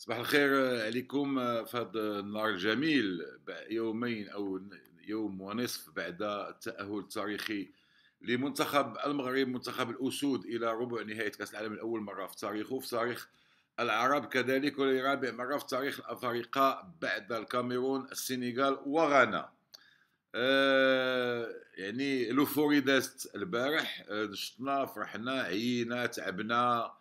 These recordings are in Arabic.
صباح الخير آه، عليكم آه، في هذا النهار الجميل يومين او يوم ونصف بعد التاهل التاريخي لمنتخب المغرب منتخب الاسود الى ربع نهائي كاس العالم الاول مره في تاريخه في تاريخ العرب كذلك ولرابع مره في تاريخ الافارقه بعد الكاميرون السنغال وغانا آه يعني لوفوري دازت البارح آه، شفنا فرحنا عينا تعبنا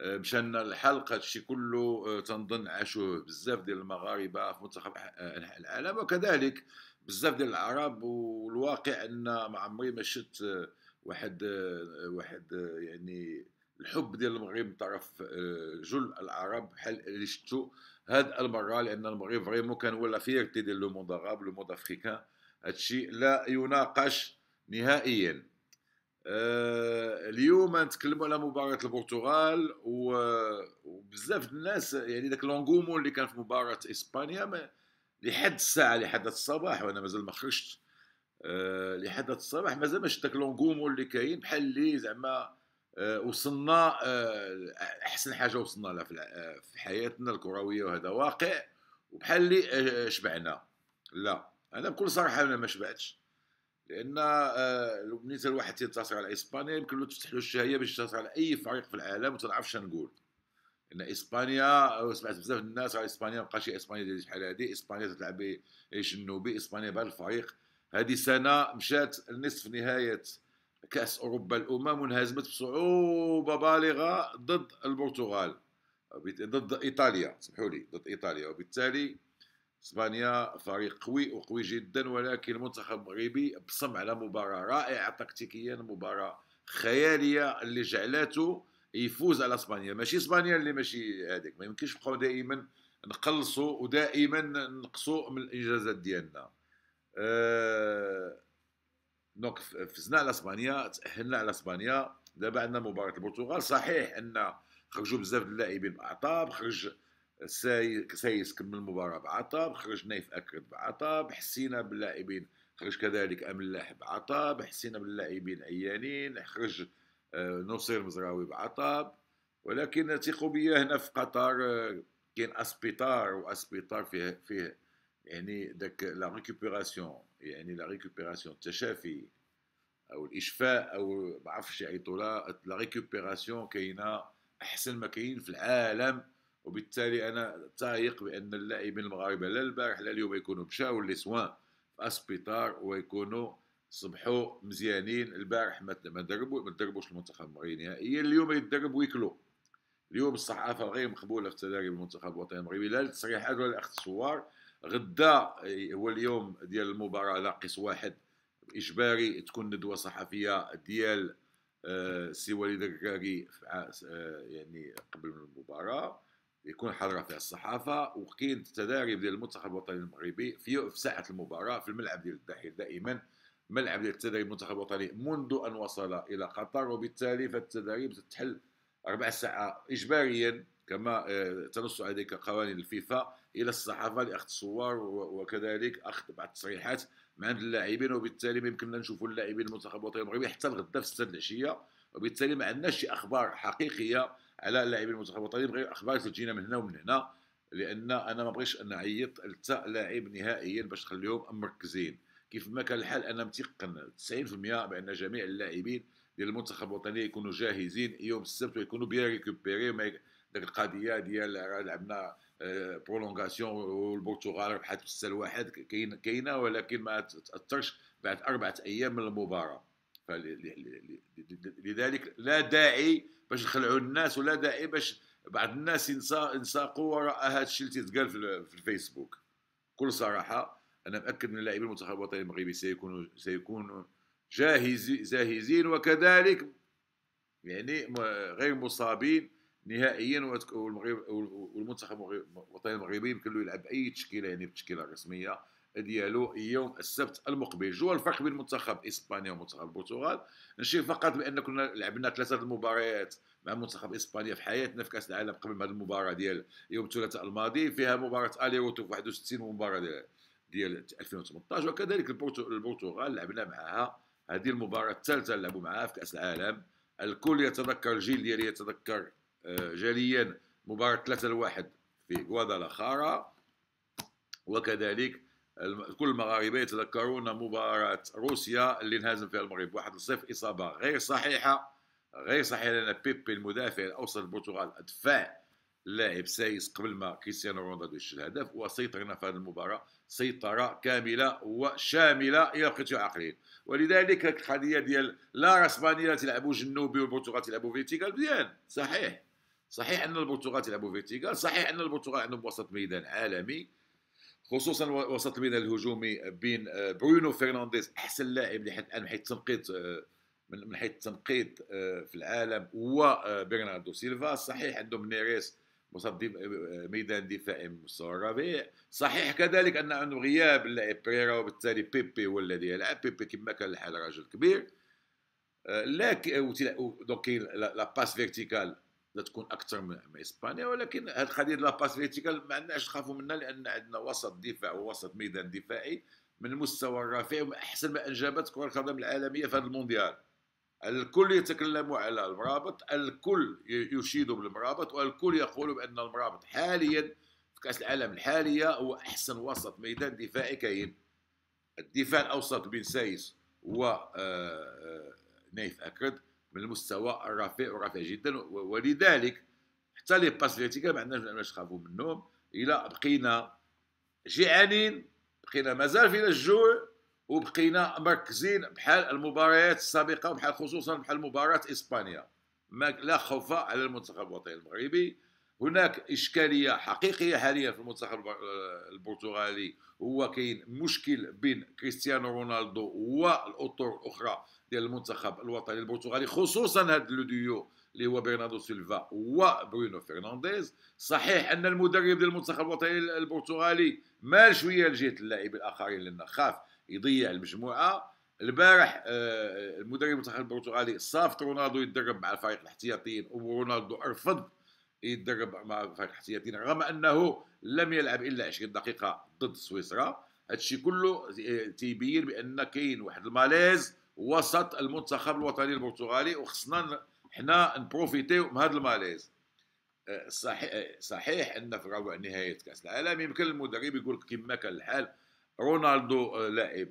مشان الحلقه هادشي كله آه، تنظن عاشوه بزاف ديال المغاربه في منتخب انحاء آه، العالم وكذلك بزاف ديال العرب والواقع ان ما عمري ما شفت آه، واحد واحد يعني الحب ديال المغرب من طرف جل العرب بحال اللي شفتو هاد المره لان المغرب فريمون كان هو لا فيرتي ديال لو موند عرب لو موند افريكان هادشي لا يناقش نهائيا آه، اليوم نتكلموا على مباراه البرتغال وبزاف الناس يعني ذاك لونغومون اللي كان في مباراه اسبانيا لحد الساعه لحد الصباح وانا مازال ما خرجت آه، لحد الصباح مازال ما شفت ذاك لونغومون اللي كاين بحال اللي زعما آه، وصلنا احسن حاجه وصلنا لها في حياتنا الكرويه وهذا واقع وبحال اللي شبعنا لا انا بكل صراحه انا ما شبعتش لان بالنسبه آه، لواحد تينتصر على اسبانيا يمكن له تفتح له الشهيه باش ينتصر على اي فريق في العالم وتنعرف شنو نقول ان اسبانيا آه، سمعت بزاف الناس على اسبانيا ما بقاش اسبانيا ديال شحال هادي اسبانيا تلعب يشنو النوبي اسبانيا بهذا الفريق هذه سنه مشات لنصف نهايه كاس اوروبا الامم وانهزمت بصعوبه بالغه ضد البرتغال ضد ايطاليا سمحوا لي ضد ايطاليا وبالتالي اسبانيا فريق قوي وقوي جدا ولكن المنتخب المغربي بصم على مباراه رائعه تكتيكيا مباراه خياليه اللي جعلته يفوز على اسبانيا ماشي اسبانيا اللي ماشي هذيك ما يمكنش نبقاو دائما نقلصوا ودائما نقصوا من الانجازات ديالنا أه... دونك فزنا على اسبانيا تاهلنا على اسبانيا دابا عندنا مباراه البرتغال صحيح ان خرجوا بزاف اللاعبين الاعطاب خرج سايس كمل المباراه بعطاب خرج نايف اكرد بعطاب حسينا باللاعبين خرج كذلك املاح بعطاب حسينا باللاعبين عيانين خرج آه، نصير مزراوي بعطاب ولكن تيقو بيا هنا في قطر آه، كاين اسبيطار واسبيطار فيه فيه يعني داك لا ريكوبيراسيون يعني لا ريكوبيراسيون التشافي او الاشفاء او ما عرفتش يعيطوا لا ريكوبيراسيون كاينه احسن ما كاين في العالم وبالتالي انا تايق بان اللاعبين المغاربه لا البارح لا اليوم يكونوا مشاو لي سوان في اسبيطار ويكونوا صبحوا مزيانين البارح ما دربوا ما دربوش المنتخب المغربي نهائيا اليوم يتدرب ويكلو اليوم الصحافه غير مقبوله في تدريب المنتخب الوطني المغربي لا التصريحات ولا الاخذ الصور غدا إيه، هو اليوم ديال المباراه ناقص واحد اجباري تكون ندوه صحفيه ديال آه، سي وليد الركاكي آه، يعني قبل المباراه يكون حرة فيها الصحافة وكاين تدريب ديال المنتخب الوطني المغربي في ساحة المباراة في الملعب ديال الداخل دائما ملعب ديال التدريب المنتخب الوطني منذ أن وصل إلى قطر وبالتالي فالتدريب تتحل ربع ساعة إجباريا كما آه، تنص عليك قوانين الفيفا إلى الصحافة لأخذ الصور وكذلك أخذ بعض التصريحات من عند اللاعبين وبالتالي ما يمكننا نشوفوا اللاعبين المنتخب الوطني المغربي حتى الغدا في الساعه العشية وبالتالي ما عندناش اخبار حقيقيه على اللاعبين المنتخب الوطني غير اخبار تجينا من هنا ومن هنا لان انا ما بغيتش نعيط حتى لاعب نهائيا باش نخليهم مركزين كيف ما كان الحال انا متيقن 90% بان جميع اللاعبين ديال المنتخب الوطني يكونوا جاهزين يوم السبت ويكونوا بيان ريكوبيري ديك القضيه ديال لعبنا برولونغاسيون آه، والبرتغال ربحت بسته لواحد كاينه ولكن ما تاثرش بعد اربعه ايام من المباراه لذلك لا داعي باش نخلعوا الناس ولا داعي باش بعض الناس ينساقوا وراء هذا الشيء اللي تقال في الفيسبوك بكل صراحه انا متاكد ان لاعبي المنتخب الوطني المغربي سيكونوا سيكونوا جاهزين جاهزين وكذلك يعني غير مصابين نهائيا والمغرب والمنتخب الوطني المغربي يمكن له يلعب اي تشكيله يعني بالتشكيله الرسميه ديالو يوم السبت المقبل جوا الفرق بين منتخب اسبانيا ومنتخب البرتغال نشير فقط بان كنا لعبنا ثلاثه المباريات مع منتخب اسبانيا في حياتنا في كاس العالم قبل هذه المباراه ديال يوم الثلاثاء الماضي فيها مباراه روتو في 61 ومباراه ديال, ديال 2018 وكذلك البرتغال لعبنا معها هذه المباراه الثالثه اللي لعبوا معها في كاس العالم الكل يتذكر الجيل ديالي يتذكر آه، جليا مباراه 3 1 في غوادالاخارا وكذلك كل المغاربه يتذكرون مباراه روسيا اللي انهزم فيها المغرب 1-0 اصابه غير صحيحه غير صحيحه لان بيبي المدافع الاوسط البرتغال ادفع لاعب سايس قبل ما كريستيانو رونالدو يشيل الهدف وسيطرنا في هذه المباراه سيطره كامله وشامله الى بقيتو عاقلين ولذلك القضيه ديال لا اسبانيا تلعبوا جنوبي والبرتغال تلعبوا فيتيغال مزيان صحيح صحيح ان البرتغال تلعبوا فيتيغال صحيح ان البرتغال عندهم وسط ميدان عالمي خصوصا وسط الميدان الهجومي بين آه، برونو فرنانديز احسن لاعب لحد الان من حيث التنقيط آه، من حيث التنقيط آه، في العالم وبرناردو سيلفا صحيح عندهم نيريس مصاب ميدان دفاعي مستوى الرابع صحيح كذلك ان عنده غياب اللاعب بريرا وبالتالي بيبي هو الذي يلعب بيبي كما كان الحال راجل كبير لكن دونك لا باس فيرتيكال تكون اكثر من اسبانيا ولكن هاد القضيه لا باس ما عندناش تخافوا منها لان عندنا وسط دفاع ووسط ميدان دفاعي من المستوى الرفيع ومن احسن ما انجبت كره القدم العالميه في هذا المونديال الكل يتكلم على المرابط الكل يشيد بالمرابط والكل يقول بان المرابط حاليا في كاس العالم الحاليه هو احسن وسط ميدان دفاعي كاين الدفاع الاوسط بين سايس و آه، آه، نايف اكرد من المستوى الرفيع ورفيع جدا ولذلك حتى لي باس فيرتيكال ما عندناش نخافوا منهم الى بقينا جيعانين بقينا مازال فينا الجوع وبقينا مركزين بحال المباريات السابقه وبحال خصوصا بحال مباراه اسبانيا ما لا خوف على المنتخب الوطني المغربي هناك اشكاليه حقيقيه حاليا في المنتخب البرتغالي هو كاين مشكل بين كريستيانو رونالدو والاطر الاخرى ديال المنتخب الوطني البرتغالي خصوصا هذا ديو اللي هو برناردو سيلفا وبرونو فرنانديز صحيح ان المدرب ديال المنتخب الوطني البرتغالي مال شويه لجهه اللاعبين الاخرين لان خاف يضيع المجموعه البارح آه، المدرب المنتخب البرتغالي صافط رونالدو يتدرب مع الفريق الاحتياطيين ورونالدو ارفض يتدرب مع الفريق الاحتياطيين رغم انه لم يلعب الا 20 دقيقه ضد سويسرا هادشي كله آه، تيبين بان كاين واحد الماليز وسط المنتخب الوطني البرتغالي وخصنا حنا نبروفيتيو من هذا الماليز أه، صحيح أه، صحيح ان في ربع نهايه كاس العالم يمكن المدرب يقول لك كما كان الحال رونالدو أه، لاعب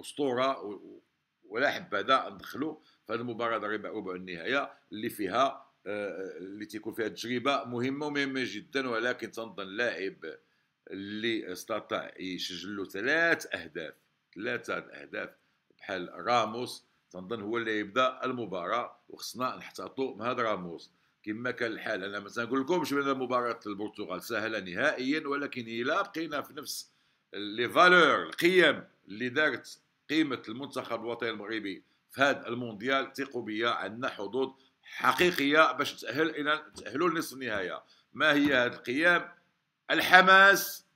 اسطوره ولا حبذا ندخلو في هذه المباراه ربع النهايه اللي فيها اللي تيكون فيها تجربه مهمه ومهمه جدا ولكن تنظن لاعب اللي استطاع يسجل له ثلاث اهداف ثلاثه اهداف بحال راموس تنظن هو اللي يبدا المباراه وخصنا نحتاطوا من هذا راموس كما كان الحال انا ما لكم بان مباراه البرتغال سهله نهائيا ولكن الا بقينا في نفس لي فالور القيم اللي دارت قيمه المنتخب الوطني المغربي في هذا المونديال ثقوا بيا عندنا حظوظ حقيقيه باش تاهل الى تاهلوا لنصف النهايه ما هي هذه القيم الحماس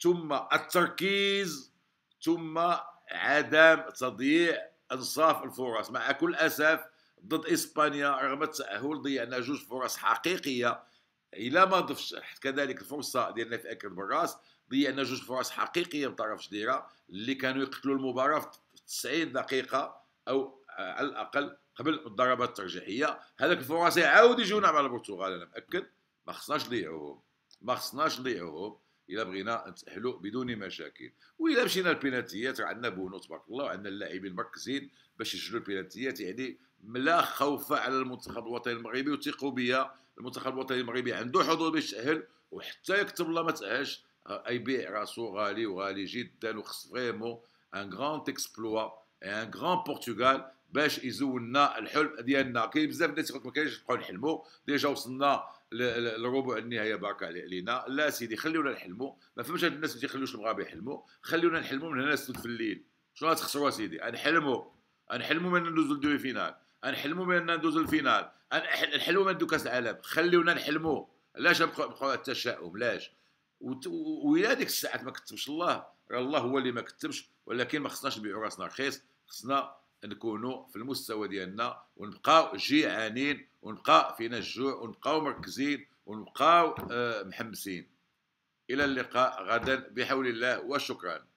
ثم التركيز ثم عدم تضييع انصاف الفرص مع كل اسف ضد اسبانيا رغم التاهل ضيعنا جوج فرص حقيقيه الى ما ضفش كذلك الفرصه ديالنا في اكل بالراس ضيعنا جوج فرص حقيقيه من طرف جديره اللي كانوا يقتلوا المباراه في 90 دقيقه او على الاقل قبل الضربات الترجيحيه هذاك الفرص يعاود يجونا مع البرتغال انا مأكد ما خصناش نضيعوهم ما خصناش نضيعوهم الا بغينا نتاهلوا بدون مشاكل والا مشينا البينالتيات عندنا بونو تبارك الله وعندنا اللاعبين مركزين باش يسجلوا البيناتيات يعني لا خوف على المنتخب الوطني المغربي وثقوا بيا المنتخب الوطني المغربي عنده حضور باش يتاهل وحتى يكتب الله ما تاهلش يبيع راسو غالي وغالي جدا وخص فريمون ان غران اكسبلوا ان غران برتغال باش يزولنا الحلم ديالنا كاين بزاف الناس يقول ما كاينش نبقاو نحلموا ديجا وصلنا لربع النهايه بارك علينا لا سيدي خليونا نحلموا ما فهمش هاد الناس اللي تيخليوش المغاربه يحلموا خليونا نحلموا من هنا السود في الليل شنو غتخسروا سيدي نحلموا نحلموا من ندوزو لدوي فينال نحلموا من ندوزو الفينال نحلموا من ندو كاس العالم خليونا نحلموا علاش نبقاو التشاؤم علاش وإلا ديك الساعات ما كتبش الله راه الله هو اللي ما كتبش ولكن ما خصناش نبيعوا راسنا رخيص خصنا نكونوا في المستوى ديالنا ونبقاو جيعانين ونبقى فينا الجوع ونبقاو مركزين ونبقاو آه، محمسين الى اللقاء غدا بحول الله وشكرا